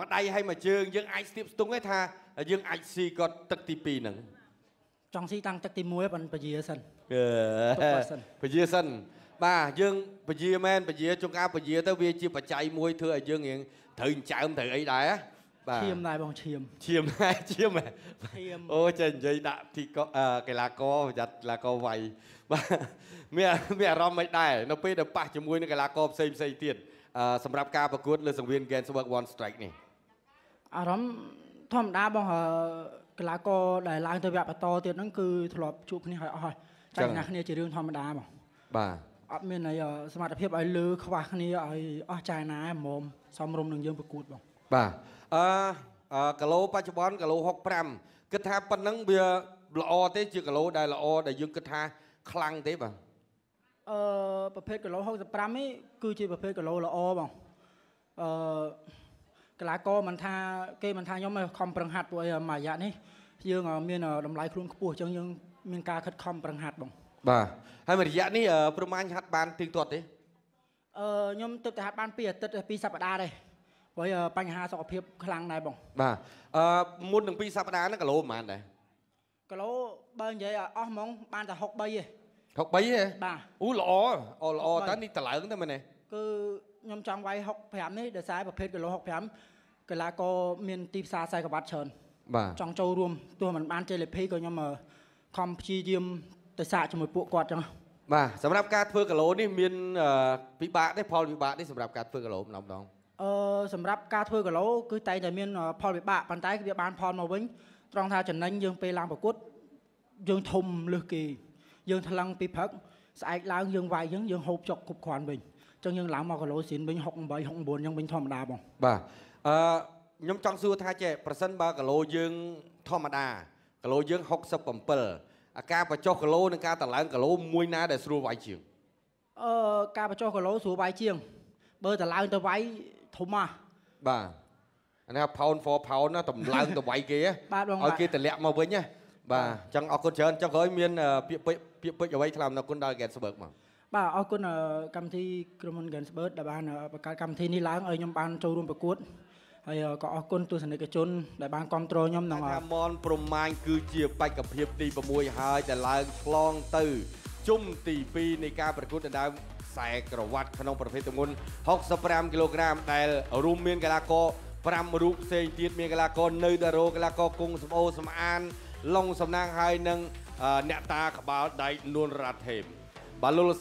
មួយដៃហើយមួយជើងយើងអាចស្ទាបស្ទង់ទេថាយើងអាចស៊ីគាត់ទឹកទី2ហ្នឹងចង់ស៊ីតាំងទឹកទី1ប៉ុនពជាសិនពជាសិនបាទយើងពជាមែនពជាជុំការពជា ទៅវាជាបច្ច័យមួយធ្វើឲ្យយើងរៀងត្រូវចើមត្រូវអីដែរបាទឈាមដែរបងឈាមឈាមដែរឈាមឈាមអូចេះនិយាយដាក់ទីកីឡាករប្រយ័ត្នកីឡាករវាយបាទមានមានអារម្មណ៍មិនដែរនៅពេលដែលប៉ះជាមួយនឹងកីឡាករផ្សេងផ្សេងទៀតសម្រាប់ការប្រកួតលើសង្វៀន Gansberg One Strike នេះអារម្មណ៍ធម្មតាបងកីឡាករដែលឡើងទៅវគ្គបន្តទៀតហ្នឹងគឺធ្លាប់ជួបគ្នាហើយអស់ហើយចាញ់ណាគ្នាជារឿងធម្មតាបង បាទអត់មានអីសមត្ថភាពឲ្យលើខ្វះគ្នាឲ្យអស់ចាយណាហ្មងសំរុំនឹងយើងប្រកួតបងបាទអឺគីឡូបច្ចុប្បន្នគីឡូ65គិតថាប៉ុណ្ណឹងវាល្អទេ ជាគីឡូដែលល្អដែលយើងគិតថាខ្លាំងទេបាទអឺប្រភេទគីឡូ65នេះគឺជាប្រភេទគីឡូល្អបងអឺកីឡាករមិនថាគេមិនថាខ្ញុំខំប្រឹងហាត់ពួកឯងមួយរយៈនេះយើងមានតម្លៃខ្លួនខ្ពស់អញ្ចឹងយើងមានការខិតខំប្រឹងហាត់បង បាទហើយមួយរយៈនេះប្រមាញហាត់បានទៀងទាត់ទេអឺខ្ញុំទៅតែហាត់បាន2អាទិត្យ2សប្តាហ៍ដែរព្រោះបញ្ហាសុខភាពខ្លាំងដែរបង បាទអឺមុននឹង2សប្តាហ៍ហ្នឹងគីឡូប្រហែលដែរគីឡូបើនិយាយអស់ហ្មងបានតែ63ទេ63ទេបាទអូល្អអូល្អតើនេះតឡើងទៅមែនទេគឺខ្ញុំចង់វាយ65នេះដោយសារប្រភេទគីឡូ65កីឡាករមានទីផ្សារខ្សែក្រវ៉ាត់ច្រើនបាទចង់ចូលរួមទោះមិនបានជ័យលាភីក៏ខ្ញុំខំព្យាយាមទៅសាកជាមួយពួកគាត់ចឹងបាទសម្រាប់ការធ្វើគីឡូនេះមានពិបាកទេផលពិបាកនេះសម្រាប់ការធ្វើគីឡូម្ដងម្ដងអឺសម្រាប់ការធ្វើគីឡូគឺតែតែមានផលវិបាកប៉ុន្តែវាបានផលមកវិញត្រង់ថាចំណេញយើងពេលឡើងប្រកួតយើងធំលើសគេយើងថ្លឹងពីព្រឹកស្អែកឡើងយើងវាយយើងយើងហូបចុកគ្រប់គ្រាន់វិញចឹងយើងឡើងមកគីឡូស៊ីនវិញ68 69ចឹងវិញធម្មតាបងបាទអឺខ្ញុំចង់សួរថាចេះប្រសិនបើគីឡូយើងធម្មតាគីឡូយើង67អាការបញ្ចុះគីឡូនិងការតម្លើងគីឡូមួយណាដែលស្រួលវាយជាងអឺការបញ្ចុះគីឡូស្រួលវាយជាងបើតម្លើងទៅវាយធំណាស់បាទអានេះ pound for pound ណាតម្លើងទៅវាយគេឲ្យគេតម្លាក់មកវិញណាបាទអញ្ចឹងអរគុណច្រើនចុងក្រោយមានពាក្យពេចន៍អ្វីថ្លែងអរគុណដល់ Getsburg មកបាទអរគុណកម្មវិធី ក្រុមហ៊ុន Gansbird ដែលបានបង្កើតកម្មវិធីនេះឡើងឲ្យខ្ញុំបានចូលរួមប្រកួតហើយក៏អរគុណទស្សនិកជនដែលបានគ្រប់គ្រងខ្ញុំនឹងថាមនប្រមាញគឺជាបេក្ខភាពទី6ហើយដែលឡើងឆ្លងទៅ ជុំទី2នៃការប្រកួតដណ្ដើមខ្សែក្រវ៉ាត់ក្នុង ប្រភេទទម្ងន់65គីឡូក្រាមដែលរួមមានកីឡាករ5រូបផ្សេងទៀតមានកីឡាករនៅដារ៉ូកីឡាករគង់សំអូសំអានឡុងសំណាងហើយនឹងអ្នកតាក្បាលដៃនួនរ៉ាថេមបាទលោក